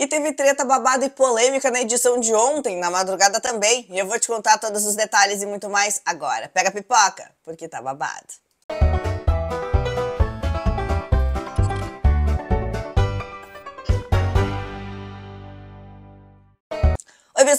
E teve treta, babada e polêmica na edição de ontem, na madrugada também. E eu vou te contar todos os detalhes e muito mais agora. Pega a pipoca, porque tá babado.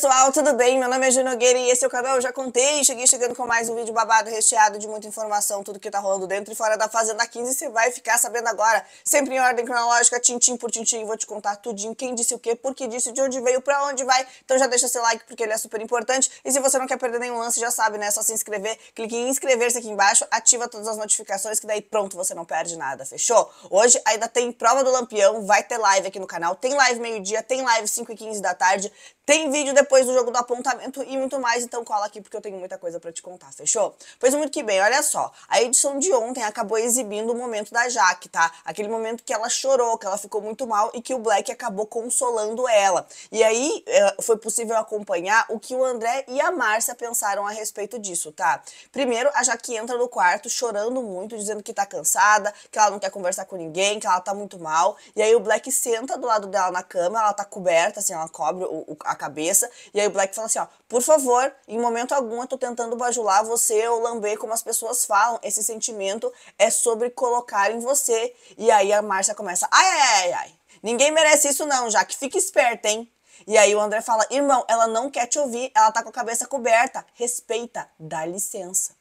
pessoal, tudo bem? Meu nome é Ju Nogueira e esse é o canal Eu Já Contei. Cheguei chegando com mais um vídeo babado recheado de muita informação, tudo que tá rolando dentro e fora da Fazenda 15. Você vai ficar sabendo agora, sempre em ordem cronológica, tintim por tintim. Vou te contar tudinho, quem disse o quê, por que disse, de onde veio, pra onde vai. Então já deixa seu like porque ele é super importante. E se você não quer perder nenhum lance, já sabe, né? É só se inscrever, clique em inscrever-se aqui embaixo, ativa todas as notificações que daí pronto, você não perde nada, fechou? Hoje ainda tem prova do Lampião, vai ter live aqui no canal. Tem live meio-dia, tem live 5 e 15 da tarde, tem vídeo depois depois do jogo do apontamento e muito mais. Então cola aqui porque eu tenho muita coisa para te contar, fechou? Pois muito que bem, olha só. A edição de ontem acabou exibindo o momento da Jaque, tá? Aquele momento que ela chorou, que ela ficou muito mal e que o Black acabou consolando ela. E aí eh, foi possível acompanhar o que o André e a Márcia pensaram a respeito disso, tá? Primeiro, a Jaque entra no quarto chorando muito, dizendo que tá cansada, que ela não quer conversar com ninguém, que ela tá muito mal. E aí o Black senta do lado dela na cama, ela tá coberta, assim, ela cobre o, o, a cabeça e aí o Black fala assim, ó, por favor, em momento algum eu tô tentando bajular você ou lamber, como as pessoas falam, esse sentimento é sobre colocar em você. E aí a Márcia começa, ai, ai, ai, ai, ninguém merece isso não, já que fique esperta, hein? E aí o André fala, irmão, ela não quer te ouvir, ela tá com a cabeça coberta, respeita, dá licença.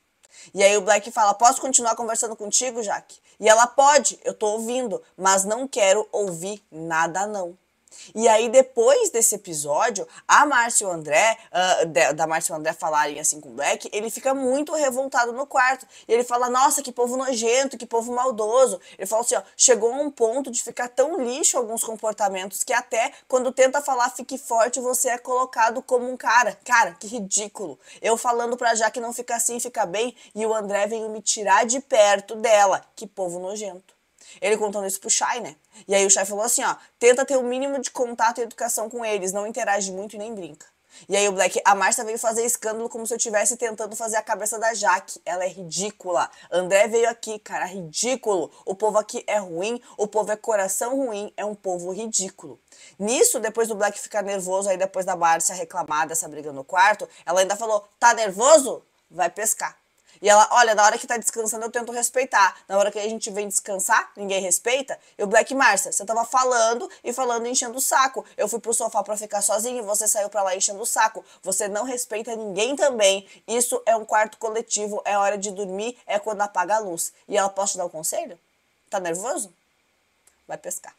E aí o Black fala: Posso continuar conversando contigo, Jack E ela pode, eu tô ouvindo, mas não quero ouvir nada, não. E aí, depois desse episódio, a Márcia e o André, uh, da Márcia e o André falarem assim com o Black, ele fica muito revoltado no quarto. E ele fala: Nossa, que povo nojento, que povo maldoso. Ele fala assim: ó, chegou a um ponto de ficar tão lixo alguns comportamentos que até quando tenta falar fique forte, você é colocado como um cara. Cara, que ridículo. Eu falando pra já que não fica assim, fica bem, e o André veio me tirar de perto dela. Que povo nojento. Ele contando isso pro Shai, né? E aí o Shai falou assim, ó, tenta ter o mínimo de contato e educação com eles, não interage muito e nem brinca. E aí o Black, a Marcia veio fazer escândalo como se eu estivesse tentando fazer a cabeça da Jaque. Ela é ridícula. André veio aqui, cara, ridículo. O povo aqui é ruim, o povo é coração ruim, é um povo ridículo. Nisso, depois do Black ficar nervoso, aí depois da Marcia reclamar dessa briga no quarto, ela ainda falou, tá nervoso? Vai pescar. E ela, olha, na hora que tá descansando eu tento respeitar. Na hora que a gente vem descansar, ninguém respeita. E o Black Marcia, você tava falando e falando enchendo o saco. Eu fui pro sofá para ficar sozinho e você saiu para lá enchendo o saco. Você não respeita ninguém também. Isso é um quarto coletivo, é hora de dormir, é quando apaga a luz. E ela, posso te dar um conselho? Tá nervoso? Vai pescar.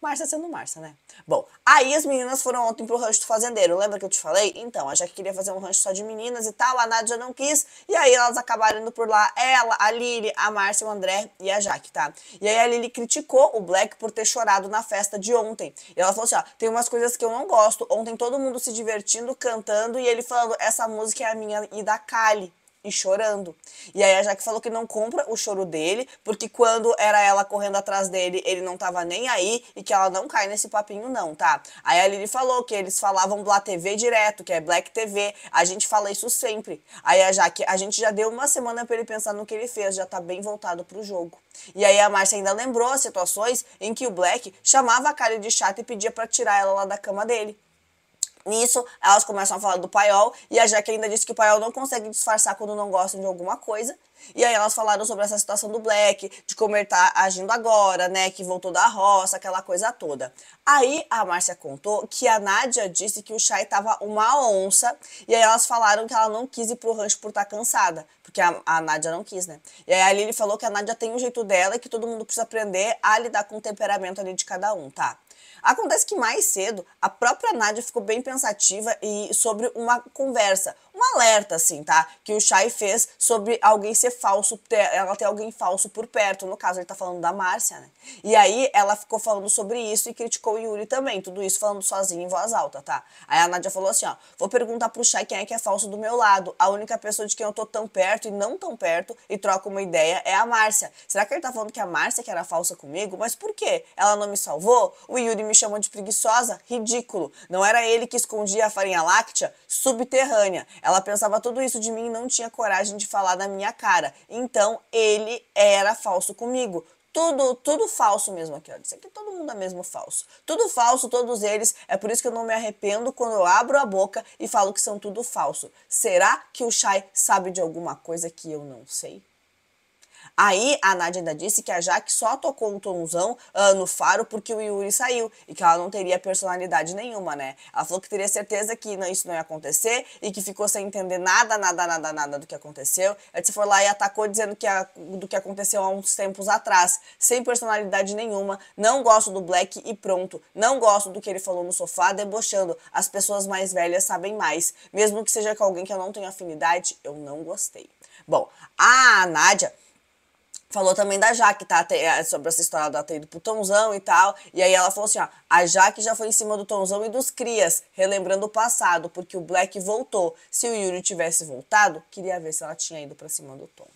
Márcia sendo Márcia, né? Bom, aí as meninas foram ontem pro rancho do fazendeiro. Lembra que eu te falei? Então, a Jaque queria fazer um rancho só de meninas e tal, a Nádia não quis. E aí elas acabaram indo por lá, ela, a Lili, a Márcia, o André e a Jaque, tá? E aí a Lili criticou o Black por ter chorado na festa de ontem. E ela falou assim, ó, tem umas coisas que eu não gosto. Ontem todo mundo se divertindo, cantando e ele falando, essa música é a minha e da Kali e chorando. E aí a Jaque falou que não compra o choro dele, porque quando era ela correndo atrás dele, ele não tava nem aí e que ela não cai nesse papinho não, tá? Aí a Lili falou que eles falavam Blá TV direto, que é Black TV. A gente fala isso sempre. Aí a Jaque, a gente já deu uma semana para ele pensar no que ele fez, já tá bem voltado pro jogo. E aí a Márcia ainda lembrou as situações em que o Black chamava a cara de chata e pedia para tirar ela lá da cama dele. Nisso, elas começam a falar do paiol e a Jaque ainda disse que o paiol não consegue disfarçar quando não gostam de alguma coisa. E aí elas falaram sobre essa situação do Black, de como ele tá agindo agora, né, que voltou da roça, aquela coisa toda. Aí a Márcia contou que a Nádia disse que o Chay tava uma onça, e aí elas falaram que ela não quis ir pro rancho por estar tá cansada, porque a, a Nádia não quis, né. E aí a Lili falou que a Nádia tem um jeito dela e que todo mundo precisa aprender a lidar com o temperamento ali de cada um, tá? Acontece que mais cedo a própria Nádia ficou bem pensativa e sobre uma conversa, alerta, assim, tá? Que o Chay fez sobre alguém ser falso, ter, ela ter alguém falso por perto. No caso, ele tá falando da Márcia, né? E aí ela ficou falando sobre isso e criticou o Yuri também. Tudo isso falando sozinha em voz alta, tá? Aí a Nadia falou assim: ó, vou perguntar pro Chay quem é que é falso do meu lado. A única pessoa de quem eu tô tão perto e não tão perto e troco uma ideia é a Márcia. Será que ele tá falando que a Márcia que era falsa comigo? Mas por quê? Ela não me salvou? O Yuri me chamou de preguiçosa? Ridículo. Não era ele que escondia a farinha láctea subterrânea. Ela ela pensava tudo isso de mim e não tinha coragem de falar na minha cara. Então ele era falso comigo. Tudo, tudo falso mesmo aqui, ó. Isso aqui todo mundo é mesmo falso. Tudo falso, todos eles. É por isso que eu não me arrependo quando eu abro a boca e falo que são tudo falso. Será que o Shai sabe de alguma coisa que eu não sei? Aí a Nádia ainda disse que a Jaque só tocou um tonzão uh, no faro porque o Yuri saiu e que ela não teria personalidade nenhuma, né? Ela falou que teria certeza que não, isso não ia acontecer e que ficou sem entender nada, nada, nada, nada do que aconteceu. Ela se foi lá e atacou dizendo que a, do que aconteceu há uns tempos atrás, sem personalidade nenhuma, não gosto do Black e pronto. Não gosto do que ele falou no sofá, debochando. As pessoas mais velhas sabem mais. Mesmo que seja com alguém que eu não tenho afinidade, eu não gostei. Bom, a Nádia falou também da Jaque, tá? É, sobre essa história da ter ido pro Tomzão e tal. E aí ela falou assim: ó, a Jaque já foi em cima do Tomzão e dos Crias, relembrando o passado, porque o Black voltou. Se o Yuri tivesse voltado, queria ver se ela tinha ido pra cima do Tom.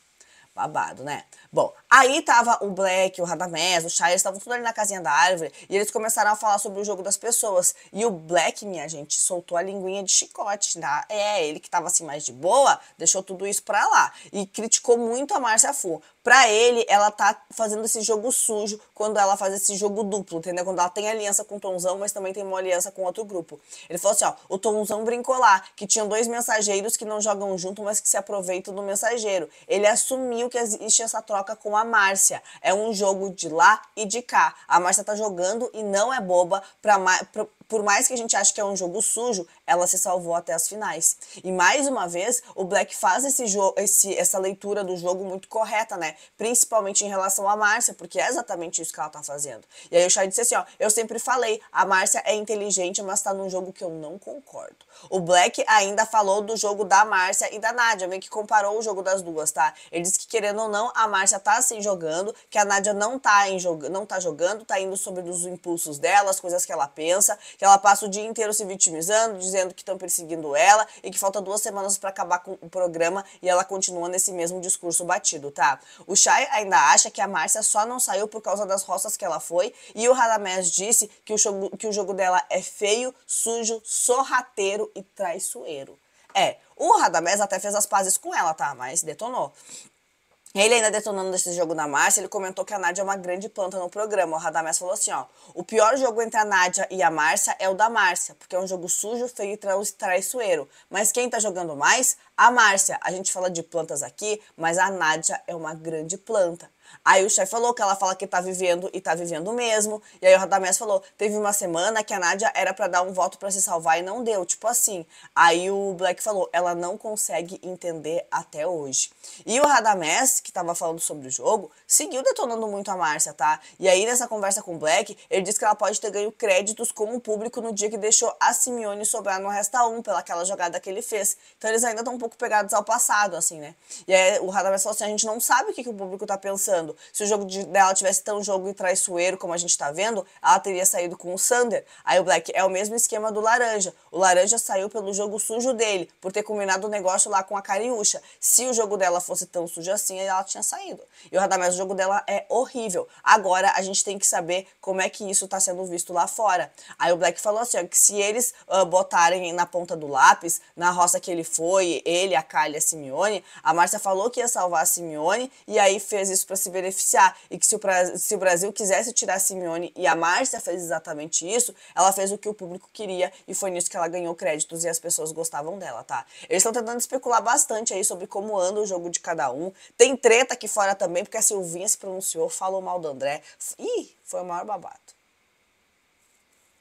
Babado, né? Bom, aí tava o Black, o Radamés, o Shire, estavam tudo ali na casinha da árvore e eles começaram a falar sobre o jogo das pessoas. E o Black, minha gente, soltou a linguinha de chicote, né? É, ele que tava assim mais de boa, deixou tudo isso pra lá e criticou muito a Márcia Fu. Pra ele, ela tá fazendo esse jogo sujo quando ela faz esse jogo duplo, entendeu? Quando ela tem aliança com o Tonzão, mas também tem uma aliança com outro grupo. Ele falou assim, ó, o Tonzão brincou lá, que tinham dois mensageiros que não jogam junto, mas que se aproveitam do mensageiro. Ele assumiu que existe essa troca com a Márcia. É um jogo de lá e de cá. A Márcia tá jogando e não é boba pra, pra por mais que a gente ache que é um jogo sujo, ela se salvou até as finais. E mais uma vez, o Black faz esse esse, essa leitura do jogo muito correta, né? Principalmente em relação à Márcia, porque é exatamente isso que ela tá fazendo. E aí o Chay disse assim, ó, eu sempre falei, a Márcia é inteligente, mas tá num jogo que eu não concordo. O Black ainda falou do jogo da Márcia e da Nádia, meio que comparou o jogo das duas, tá? Ele disse que querendo ou não, a Márcia tá se assim, jogando, que a Nádia não tá, em jog... não tá jogando, tá indo sobre os impulsos dela, as coisas que ela pensa, que ela passa o dia inteiro se vitimizando, dizendo que estão perseguindo ela e que falta duas semanas para acabar com o programa e ela continua nesse mesmo discurso batido, tá? O Chay ainda acha que a Márcia só não saiu por causa das roças que ela foi e o Radamés disse que o, jogo, que o jogo dela é feio, sujo, sorrateiro e traiçoeiro. É, o Radamés até fez as pazes com ela, tá? Mas detonou. Ele ainda detonando desse jogo da Márcia, ele comentou que a Nádia é uma grande planta no programa. O Radamés falou assim, ó, o pior jogo entre a Nádia e a Márcia é o da Márcia, porque é um jogo sujo, feio e traiçoeiro. Mas quem tá jogando mais? A Márcia. A gente fala de plantas aqui, mas a Nádia é uma grande planta. Aí o chefe falou que ela fala que tá vivendo e tá vivendo mesmo. E aí o Radamés falou: teve uma semana que a Nádia era para dar um voto para se salvar e não deu, tipo assim. Aí o Black falou: ela não consegue entender até hoje. E o Radamés, que tava falando sobre o jogo, seguiu detonando muito a Márcia, tá? E aí nessa conversa com o Black, ele disse que ela pode ter ganho créditos com o público no dia que deixou a Simeone sobrar no Resta 1 pelaquela jogada que ele fez. Então eles ainda estão um pouco pegados ao passado, assim, né? E aí o Radamés falou assim: a gente não sabe o que, que o público tá pensando jogando. Se o jogo dela tivesse tão jogo e traiçoeiro como a gente tá vendo, ela teria saído com o Sander. Aí o Black é o mesmo esquema do Laranja. O Laranja saiu pelo jogo sujo dele, por ter combinado o negócio lá com a Cariúcha. Se o jogo dela fosse tão sujo assim, ela tinha saído. E o Radamés, o jogo dela é horrível. Agora a gente tem que saber como é que isso tá sendo visto lá fora. Aí o Black falou assim, ó, que se eles uh, botarem na ponta do lápis, na roça que ele foi, ele, a Kali, a Simeone, a Márcia falou que ia salvar a Simeone e aí fez isso pra se beneficiar. E que se o, se o Brasil quisesse tirar a Simeone e a Márcia fez exatamente isso, ela fez o que o público queria e foi nisso que ela ganhou créditos e as pessoas gostavam dela, tá? Eles estão tentando especular bastante aí sobre como anda o jogo de cada um. Tem treta aqui fora também, porque a Silvinha se pronunciou, falou mal do André. Ih, foi o maior babado.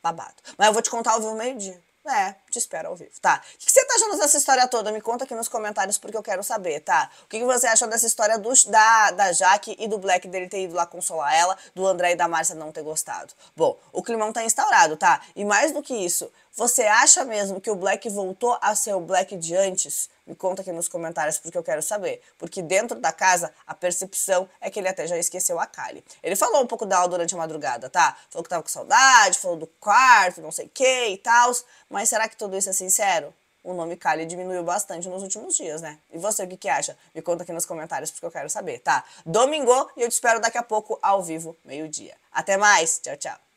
Babado. Mas eu vou te contar ao vivo meio-dia. É, te espero ao vivo, tá? O que você tá achando dessa história toda? Me conta aqui nos comentários porque eu quero saber, tá? O que você achou dessa história do, da, da Jaque e do Black dele ter ido lá consolar ela, do André e da Márcia não ter gostado? Bom, o climão tá instaurado, tá? E mais do que isso, você acha mesmo que o Black voltou a ser o Black de antes? Me conta aqui nos comentários porque eu quero saber. Porque dentro da casa, a percepção é que ele até já esqueceu a Kali. Ele falou um pouco dela durante a madrugada, tá? Falou que tava com saudade, falou do quarto, não sei o que e tal. Mas será que tudo isso é sincero? o nome Kali diminuiu bastante nos últimos dias, né? E você, o que, que acha? Me conta aqui nos comentários porque eu quero saber, tá? Domingo e eu te espero daqui a pouco ao vivo, meio-dia. Até mais, tchau, tchau.